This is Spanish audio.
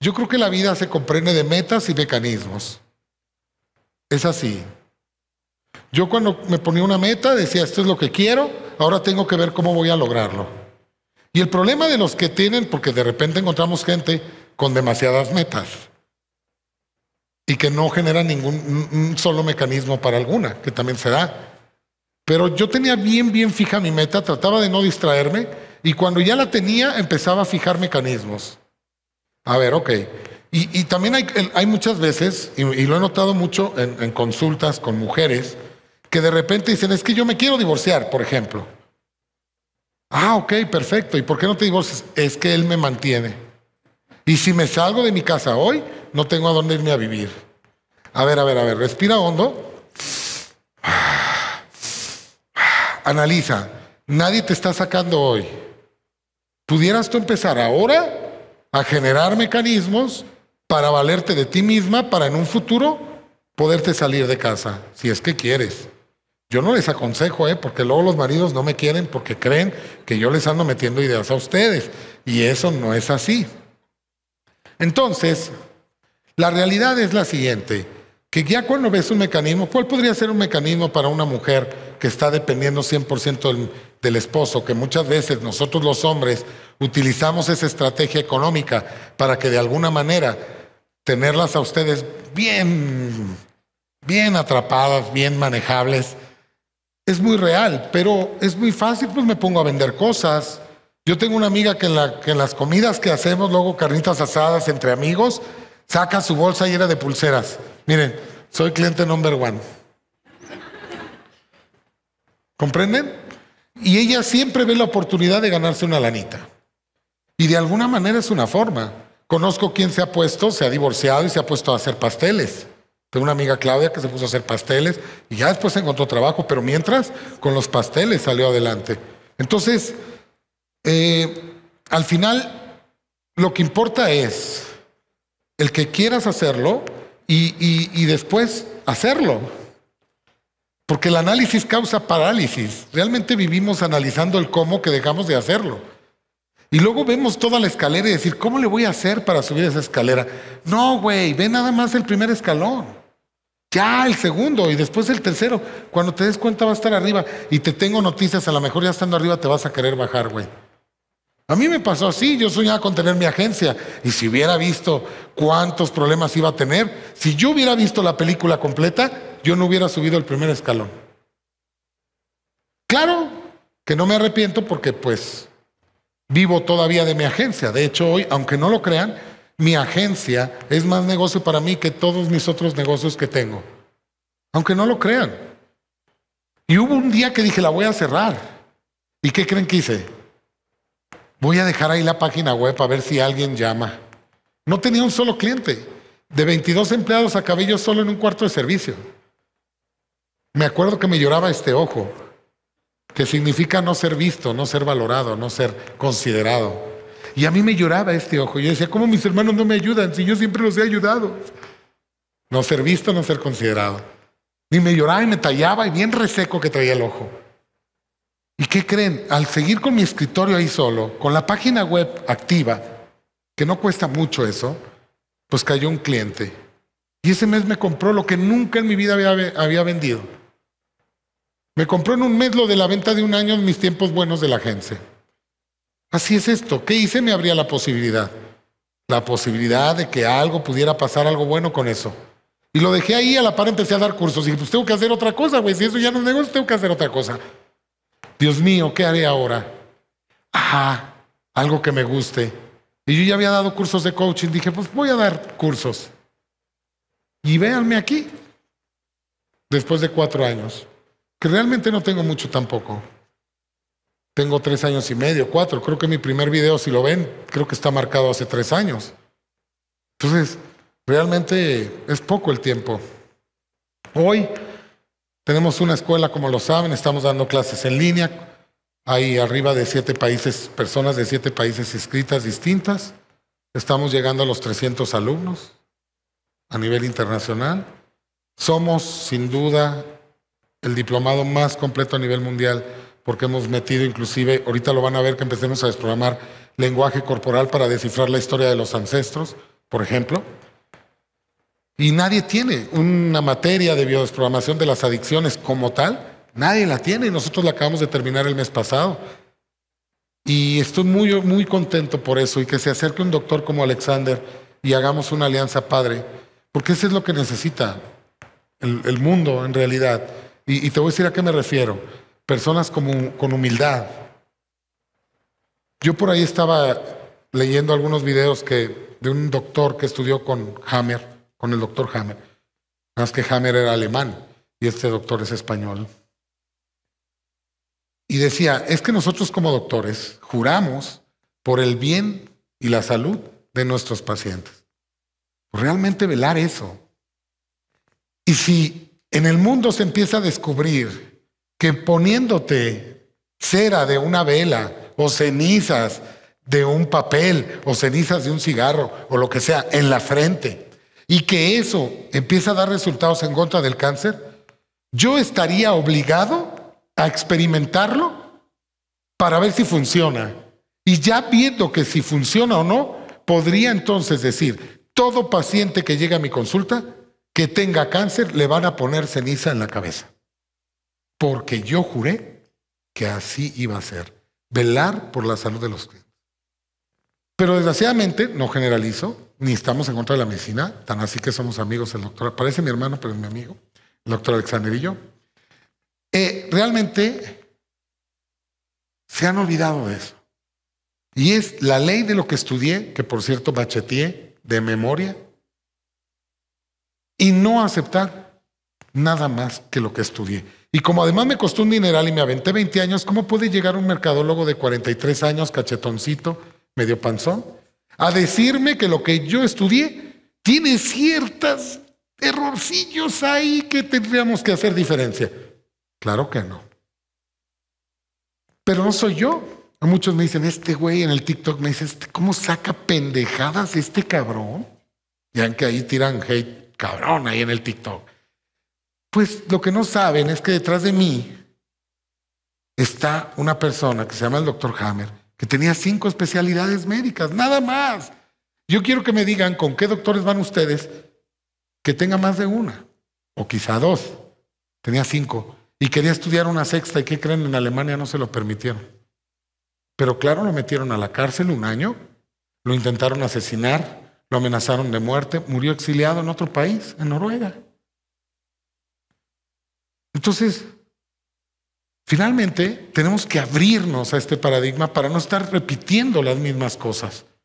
Yo creo que la vida se comprende de metas y mecanismos. Es así. Yo cuando me ponía una meta decía, esto es lo que quiero, ahora tengo que ver cómo voy a lograrlo. Y el problema de los que tienen, porque de repente encontramos gente con demasiadas metas y que no genera ningún solo mecanismo para alguna, que también será. Pero yo tenía bien, bien fija mi meta, trataba de no distraerme y cuando ya la tenía empezaba a fijar mecanismos. A ver, ok. Y, también hay, muchas veces, y, lo he notado mucho en, consultas con mujeres, que de repente dicen, es que yo me quiero divorciar, por ejemplo. Ah, ok, perfecto. ¿Y por qué no te divorcias? Es que él me mantiene. Y si me salgo de mi casa hoy, no tengo a dónde irme a vivir. A ver, a ver, a ver, respira hondo. Analiza. Nadie te está sacando hoy. ¿Pudieras tú empezar ahora a generar mecanismos para valerte de ti misma, para en un futuro poderte salir de casa, si es que quieres. Yo no les aconsejo, ¿eh? porque luego los maridos no me quieren porque creen que yo les ando metiendo ideas a ustedes. Y eso no es así. Entonces, la realidad es la siguiente, que ya cuando ves un mecanismo, ¿cuál podría ser un mecanismo para una mujer que está dependiendo 100% del esposo? Que muchas veces nosotros los hombres utilizamos esa estrategia económica para que de alguna manera tenerlas a ustedes bien, bien atrapadas, bien manejables. Es muy real, pero es muy fácil, pues me pongo a vender cosas. Yo tengo una amiga que en, que las comidas que hacemos, luego carnitas asadas entre amigos, saca su bolsa llena de pulseras. Miren, soy cliente number one. ¿Comprenden? Y ella siempre ve la oportunidad de ganarse una lanita. Y de alguna manera es una forma. Conozco quien se ha puesto, se ha divorciado y se ha puesto a hacer pasteles. Tengo una amiga Claudia que se puso a hacer pasteles y ya después encontró trabajo, pero mientras con los pasteles salió adelante. Entonces, eh, al final, lo que importa es el que quieras hacerlo y después hacerlo. Porque el análisis causa parálisis. Realmente vivimos analizando el cómo que dejamos de hacerlo. Y luego vemos toda la escalera y decir, ¿cómo le voy a hacer para subir esa escalera? No, güey, ve nada más el primer escalón. Ya el segundo y después el tercero. Cuando te des cuenta va a estar arriba. Y te tengo noticias, a lo mejor ya estando arriba te vas a querer bajar, güey. A mí me pasó así, yo soñaba con tener mi agencia y si hubiera visto cuántos problemas iba a tener, si yo hubiera visto la película completa, yo no hubiera subido el primer escalón. Claro que no me arrepiento porque pues Vivo todavía de mi agencia. De hecho, hoy, aunque no lo crean, mi agencia es más negocio para mí que todos mis otros negocios que tengo. Aunque no lo crean. Y hubo un día que dije, la voy a cerrar. ¿Y qué creen que hice? Voy a dejar ahí la página web a ver si alguien llama. No tenía un solo cliente. De 22 empleados a cabello solo en un cuarto de servicio. Me acuerdo que me lloraba este ojo que significa no ser visto, no ser valorado, no ser considerado. Y a mí me lloraba este ojo. Yo decía, ¿cómo mis hermanos no me ayudan si yo siempre los he ayudado? No ser visto, no ser considerado. Y me lloraba y me tallaba y bien reseco que traía el ojo. ¿Y qué creen? Al seguir con mi escritorio ahí solo, con la página web activa, que no cuesta mucho eso, pues cayó un cliente. Y ese mes me compró lo que nunca en mi vida había, había vendido. Me compró en un mes lo de la venta de un año en mis tiempos buenos de la agencia. Así es esto. ¿Qué hice? Me abría la posibilidad. La posibilidad de que algo pudiera pasar, algo bueno con eso. Y lo dejé ahí, a la par empecé a dar cursos. Dije, pues tengo que hacer otra cosa, güey. Si eso ya no es negocio, tengo que hacer otra cosa. Dios mío, ¿qué haré ahora? Ajá, algo que me guste. Y yo ya había dado cursos de coaching. Dije, pues voy a dar cursos. Y véanme aquí, después de cuatro años que realmente no tengo mucho tampoco. Tengo tres años y medio, cuatro. Creo que mi primer video, si lo ven, creo que está marcado hace tres años. Entonces, realmente es poco el tiempo. Hoy tenemos una escuela, como lo saben, estamos dando clases en línea. Hay arriba de siete países, personas de siete países inscritas distintas. Estamos llegando a los 300 alumnos a nivel internacional. Somos, sin duda, el diplomado más completo a nivel mundial, porque hemos metido inclusive, ahorita lo van a ver que empecemos a desprogramar lenguaje corporal para descifrar la historia de los ancestros, por ejemplo. Y nadie tiene una materia de biodesprogramación de las adicciones como tal, nadie la tiene nosotros la acabamos de terminar el mes pasado. Y estoy muy, muy contento por eso y que se acerque un doctor como Alexander y hagamos una alianza padre, porque eso es lo que necesita el mundo en realidad y, te voy a decir a qué me refiero. Personas con humildad. Yo por ahí estaba leyendo algunos videos que, de un doctor que estudió con Hammer, con el doctor Hammer. Más que Hammer era alemán y este doctor es español. Y decía, es que nosotros como doctores juramos por el bien y la salud de nuestros pacientes. Realmente velar eso. Y si en el mundo se empieza a descubrir que poniéndote cera de una vela o cenizas de un papel o cenizas de un cigarro o lo que sea en la frente y que eso empieza a dar resultados en contra del cáncer, yo estaría obligado a experimentarlo para ver si funciona. Y ya viendo que si funciona o no, podría entonces decir, todo paciente que llega a mi consulta que tenga cáncer le van a poner ceniza en la cabeza. Porque yo juré que así iba a ser. Velar por la salud de los clientes. Pero desgraciadamente, no generalizo, ni estamos en contra de la medicina, tan así que somos amigos el doctor, parece mi hermano, pero es mi amigo, el doctor Alexander y yo. Eh, realmente se han olvidado de eso. Y es la ley de lo que estudié, que por cierto bacheteé de memoria, y no aceptar nada más que lo que estudié. Y como además me costó un dineral y me aventé 20 años, ¿cómo puede llegar un mercadólogo de 43 años, cachetoncito, medio panzón, a decirme que lo que yo estudié tiene ciertos errorcillos ahí que tendríamos que hacer diferencia? Claro que no. Pero no soy yo. muchos me dicen, este güey en el TikTok me dice, ¿cómo saca pendejadas este cabrón? Ya que ahí tiran hate cabrón ahí en el TikTok. Pues lo que no saben es que detrás de mí está una persona que se llama el doctor Hammer, que tenía cinco especialidades médicas, nada más. Yo quiero que me digan con qué doctores van ustedes que tenga más de una, o quizá dos. Tenía cinco y quería estudiar una sexta y qué creen, en Alemania no se lo permitieron. Pero claro, lo metieron a la cárcel un año, lo intentaron asesinar, lo amenazaron de muerte, murió exiliado en otro país, en Noruega. Entonces, finalmente tenemos que abrirnos a este paradigma para no estar repitiendo las mismas cosas.